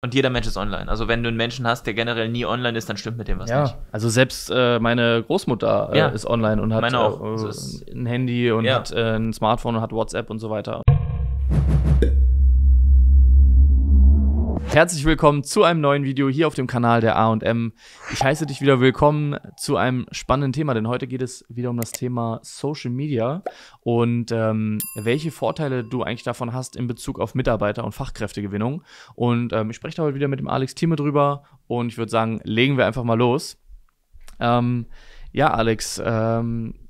Und jeder Mensch ist online. Also wenn du einen Menschen hast, der generell nie online ist, dann stimmt mit dem was ja. nicht. Also selbst äh, meine Großmutter äh, ja. ist online und hat äh, also ein Handy und ja. hat äh, ein Smartphone und hat WhatsApp und so weiter herzlich willkommen zu einem neuen Video hier auf dem Kanal der A&M. Ich heiße dich wieder willkommen zu einem spannenden Thema, denn heute geht es wieder um das Thema Social Media und ähm, welche Vorteile du eigentlich davon hast in Bezug auf Mitarbeiter- und Fachkräftegewinnung. Und ähm, ich spreche da heute wieder mit dem Alex Thieme drüber und ich würde sagen, legen wir einfach mal los. Ähm, ja, Alex, ähm,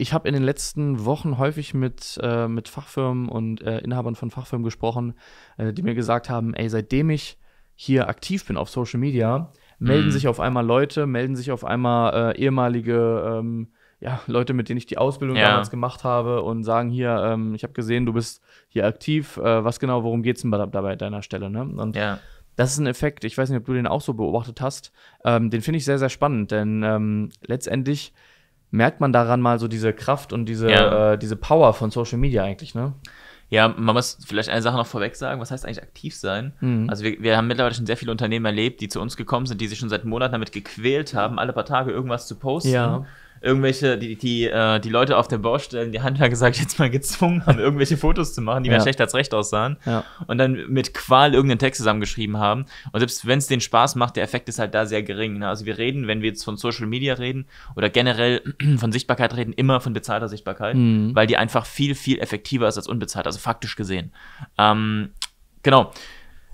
ich habe in den letzten Wochen häufig mit, äh, mit Fachfirmen und äh, Inhabern von Fachfirmen gesprochen, äh, die mir gesagt haben, ey, seitdem ich hier aktiv bin auf Social Media, melden mhm. sich auf einmal Leute, melden sich auf einmal äh, ehemalige ähm, ja, Leute, mit denen ich die Ausbildung ja. damals gemacht habe und sagen hier, ähm, ich habe gesehen, du bist hier aktiv, äh, was genau, worum geht es denn dabei an deiner Stelle, ne? Und ja. Das ist ein Effekt, ich weiß nicht, ob du den auch so beobachtet hast. Ähm, den finde ich sehr, sehr spannend, denn ähm, letztendlich merkt man daran mal so diese Kraft und diese, ja. äh, diese Power von Social Media eigentlich, ne? Ja, man muss vielleicht eine Sache noch vorweg sagen. Was heißt eigentlich aktiv sein? Mhm. Also wir, wir haben mittlerweile schon sehr viele Unternehmen erlebt, die zu uns gekommen sind, die sich schon seit Monaten damit gequält haben, alle paar Tage irgendwas zu posten. Ja irgendwelche, die, die, äh, die Leute auf der Baustelle, die Handwerker, gesagt, jetzt mal, gezwungen haben, irgendwelche Fotos zu machen, die ja. mehr schlecht als recht aussahen. Ja. Und dann mit Qual irgendeinen Text zusammengeschrieben haben. Und selbst wenn es den Spaß macht, der Effekt ist halt da sehr gering. Ne? Also wir reden, wenn wir jetzt von Social Media reden oder generell von Sichtbarkeit reden, immer von bezahlter Sichtbarkeit, mhm. weil die einfach viel, viel effektiver ist als unbezahlt, also faktisch gesehen. Ähm, genau.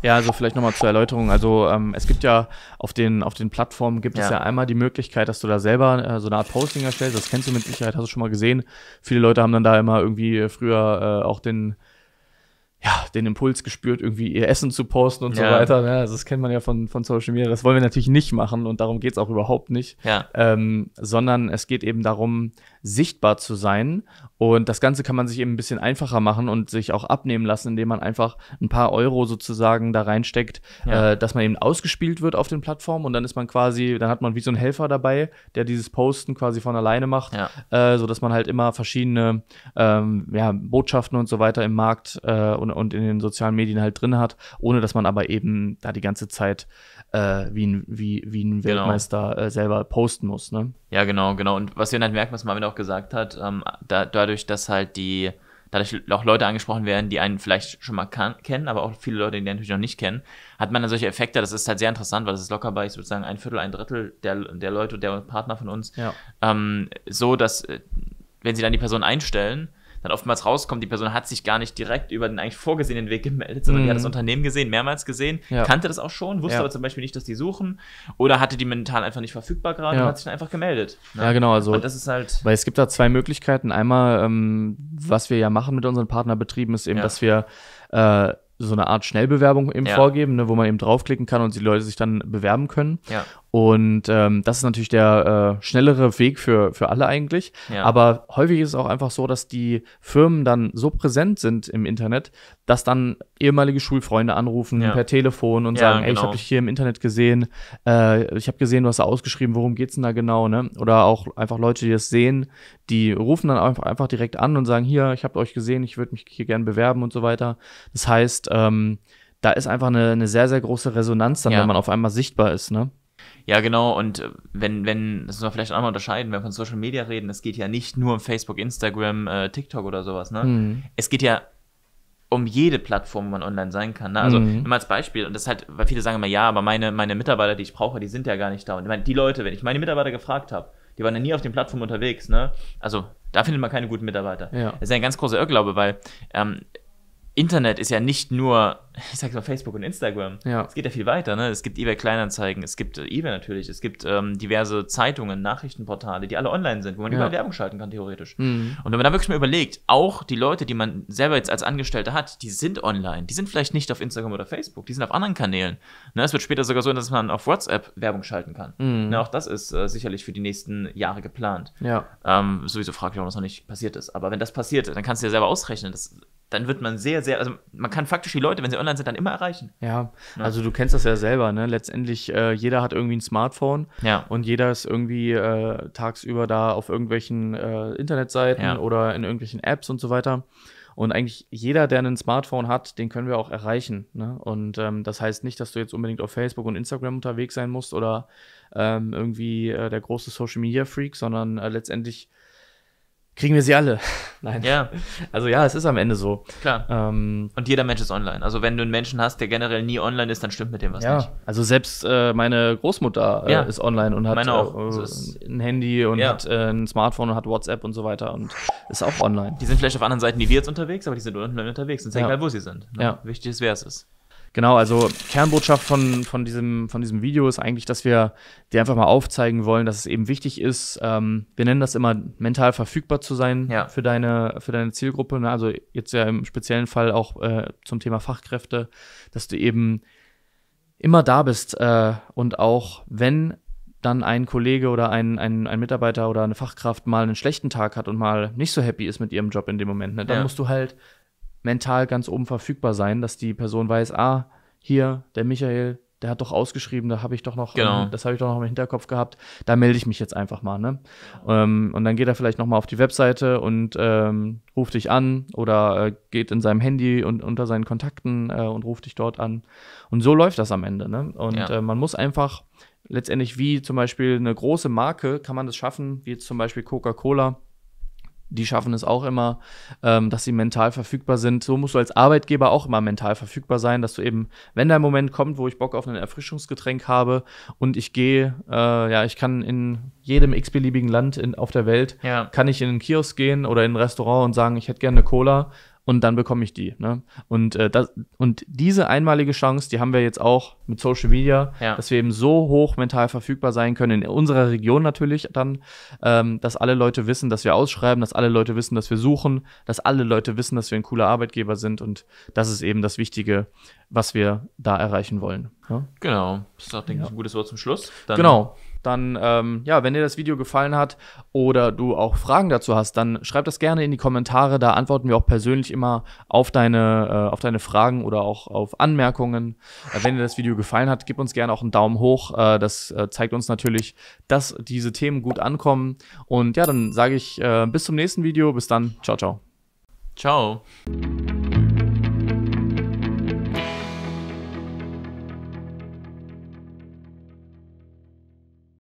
Ja, also vielleicht nochmal zur Erläuterung. Also ähm, es gibt ja auf den, auf den Plattformen gibt ja. es ja einmal die Möglichkeit, dass du da selber äh, so eine Art Posting erstellst. Das kennst du mit Sicherheit, hast du schon mal gesehen. Viele Leute haben dann da immer irgendwie früher äh, auch den ja, den Impuls gespürt, irgendwie ihr Essen zu posten und ja. so weiter. Ne? Also das kennt man ja von, von Social Media. Das wollen wir natürlich nicht machen und darum geht es auch überhaupt nicht. Ja. Ähm, sondern es geht eben darum, sichtbar zu sein. Und das Ganze kann man sich eben ein bisschen einfacher machen und sich auch abnehmen lassen, indem man einfach ein paar Euro sozusagen da reinsteckt, ja. äh, dass man eben ausgespielt wird auf den Plattformen und dann ist man quasi, dann hat man wie so einen Helfer dabei, der dieses Posten quasi von alleine macht, ja. äh, sodass man halt immer verschiedene ähm, ja, Botschaften und so weiter im Markt äh, und, und in den sozialen Medien halt drin hat, ohne dass man aber eben da die ganze Zeit äh, wie, ein, wie, wie ein genau. Weltmeister genau. äh, selber posten muss. Ne? Ja, genau, genau. Und was Jonathan halt Merck, was Marvin auch gesagt hat, ähm, da, dadurch, dass halt die dadurch auch Leute angesprochen werden, die einen vielleicht schon mal kann, kennen, aber auch viele Leute, die den natürlich noch nicht kennen, hat man dann solche Effekte. Das ist halt sehr interessant, weil es ist locker bei sozusagen ein Viertel, ein Drittel der, der Leute, der Partner von uns. Ja. Ähm, so, dass, äh, wenn sie dann die Person einstellen, dann oftmals rauskommt, die Person hat sich gar nicht direkt über den eigentlich vorgesehenen Weg gemeldet, sondern mhm. die hat mhm. das Unternehmen gesehen, mehrmals gesehen, ja. kannte das auch schon, wusste ja. aber zum Beispiel nicht, dass die suchen oder hatte die mental einfach nicht verfügbar gerade ja. und hat sich dann einfach gemeldet. Ne? Ja, genau. Also, und das ist halt. Weil es gibt da zwei Möglichkeiten. Einmal, ähm, was wir ja machen mit unseren Partnerbetrieben, ist eben, dass wir. Äh, so eine Art Schnellbewerbung eben vorgeben, ne, wo man eben draufklicken kann und die Leute sich dann bewerben können. Ja. Und ähm, das ist natürlich der äh, schnellere Weg für, für alle eigentlich. Ja. Aber häufig ist es auch einfach so, dass die Firmen dann so präsent sind im Internet, dass dann ehemalige Schulfreunde anrufen ja. per Telefon und ja, sagen, ey, ich genau. habe dich hier im Internet gesehen, äh, ich habe gesehen, du hast da ausgeschrieben, worum geht's denn da genau, ne? Oder auch einfach Leute, die das sehen, die rufen dann einfach, einfach direkt an und sagen, hier, ich habe euch gesehen, ich würde mich hier gern bewerben und so weiter. Das heißt, ähm, da ist einfach eine, eine sehr, sehr große Resonanz dann, ja. wenn man auf einmal sichtbar ist, ne? Ja, genau. Und äh, wenn, wenn, das müssen wir vielleicht auch einmal unterscheiden, wenn wir von Social Media reden, es geht ja nicht nur um Facebook, Instagram, äh, TikTok oder sowas, ne? Mhm. Es geht ja um jede Plattform, wo man online sein kann. Ne? Also mhm. immer als Beispiel, und das ist halt, weil viele sagen immer, ja, aber meine, meine Mitarbeiter, die ich brauche, die sind ja gar nicht da. Und ich meine, die Leute, wenn ich meine Mitarbeiter gefragt habe, die waren ja nie auf den Plattformen unterwegs, ne? Also da findet man keine guten Mitarbeiter. Ja. Das ist ja ein ganz großer Irrglaube, weil ähm, Internet ist ja nicht nur, ich sag's mal, Facebook und Instagram. Ja. Es geht ja viel weiter, ne? Es gibt eBay-Kleinanzeigen, es gibt äh, eBay natürlich, es gibt ähm, diverse Zeitungen, Nachrichtenportale, die alle online sind, wo man ja. überall Werbung schalten kann, theoretisch. Mhm. Und wenn man da wirklich mal überlegt, auch die Leute, die man selber jetzt als Angestellter hat, die sind online. Die sind vielleicht nicht auf Instagram oder Facebook, die sind auf anderen Kanälen. Ne? Es wird später sogar so, dass man auf WhatsApp Werbung schalten kann. Mhm. Ne? Auch das ist äh, sicherlich für die nächsten Jahre geplant. Ja. Ähm, sowieso frage ich, warum das noch nicht passiert ist. Aber wenn das passiert, dann kannst du ja selber ausrechnen, dass dann wird man sehr, sehr, also man kann faktisch die Leute, wenn sie online sind, dann immer erreichen. Ja, ja. also du kennst das ja selber, ne? Letztendlich, äh, jeder hat irgendwie ein Smartphone ja. und jeder ist irgendwie äh, tagsüber da auf irgendwelchen äh, Internetseiten ja. oder in irgendwelchen Apps und so weiter. Und eigentlich jeder, der ein Smartphone hat, den können wir auch erreichen. Ne? Und ähm, das heißt nicht, dass du jetzt unbedingt auf Facebook und Instagram unterwegs sein musst oder ähm, irgendwie äh, der große Social Media Freak, sondern äh, letztendlich kriegen wir sie alle. Nein. Ja. Also ja, es ist am Ende so. Klar. Ähm, und jeder Mensch ist online. Also wenn du einen Menschen hast, der generell nie online ist, dann stimmt mit dem was ja. nicht. Also selbst äh, meine Großmutter äh, ja. ist online und hat äh, ein Handy und ja. hat äh, ein Smartphone und hat WhatsApp und so weiter und ist auch online. Die sind vielleicht auf anderen Seiten wie wir jetzt unterwegs, aber die sind online unterwegs. Und ist ja. egal, wo sie sind. Ne? Ja. Wichtig ist, wer es ist. Genau, also Kernbotschaft von, von, diesem, von diesem Video ist eigentlich, dass wir dir einfach mal aufzeigen wollen, dass es eben wichtig ist, ähm, wir nennen das immer mental verfügbar zu sein ja. für, deine, für deine Zielgruppe. Ne? Also jetzt ja im speziellen Fall auch äh, zum Thema Fachkräfte, dass du eben immer da bist äh, und auch wenn dann ein Kollege oder ein, ein, ein Mitarbeiter oder eine Fachkraft mal einen schlechten Tag hat und mal nicht so happy ist mit ihrem Job in dem Moment, ne, dann ja. musst du halt mental ganz oben verfügbar sein, dass die Person weiß, ah, hier, der Michael, der hat doch ausgeschrieben, da habe ich doch noch, ähm, genau. das habe ich doch noch im Hinterkopf gehabt, da melde ich mich jetzt einfach mal, ne? Ähm, und dann geht er vielleicht nochmal auf die Webseite und ähm, ruft dich an oder äh, geht in seinem Handy und unter seinen Kontakten äh, und ruft dich dort an. Und so läuft das am Ende, ne? Und ja. äh, man muss einfach letztendlich wie zum Beispiel eine große Marke, kann man das schaffen, wie jetzt zum Beispiel Coca-Cola, die schaffen es auch immer, ähm, dass sie mental verfügbar sind. So musst du als Arbeitgeber auch immer mental verfügbar sein, dass du eben, wenn der Moment kommt, wo ich Bock auf ein Erfrischungsgetränk habe und ich gehe, äh, ja, ich kann in jedem x-beliebigen Land in, auf der Welt, ja. kann ich in einen Kiosk gehen oder in ein Restaurant und sagen, ich hätte gerne eine Cola und dann bekomme ich die. Ne? Und, äh, das, und diese einmalige Chance, die haben wir jetzt auch mit Social Media, ja. dass wir eben so hoch mental verfügbar sein können, in unserer Region natürlich dann, ähm, dass alle Leute wissen, dass wir ausschreiben, dass alle Leute wissen, dass wir suchen, dass alle Leute wissen, dass wir ein cooler Arbeitgeber sind und das ist eben das Wichtige, was wir da erreichen wollen. Ja? Genau, das ist auch, denke ich, ein gutes Wort zum Schluss. Dann genau dann, ähm, ja, wenn dir das Video gefallen hat oder du auch Fragen dazu hast, dann schreib das gerne in die Kommentare. Da antworten wir auch persönlich immer auf deine, äh, auf deine Fragen oder auch auf Anmerkungen. Äh, wenn dir das Video gefallen hat, gib uns gerne auch einen Daumen hoch. Äh, das äh, zeigt uns natürlich, dass diese Themen gut ankommen. Und ja, dann sage ich äh, bis zum nächsten Video. Bis dann. Ciao, ciao. Ciao.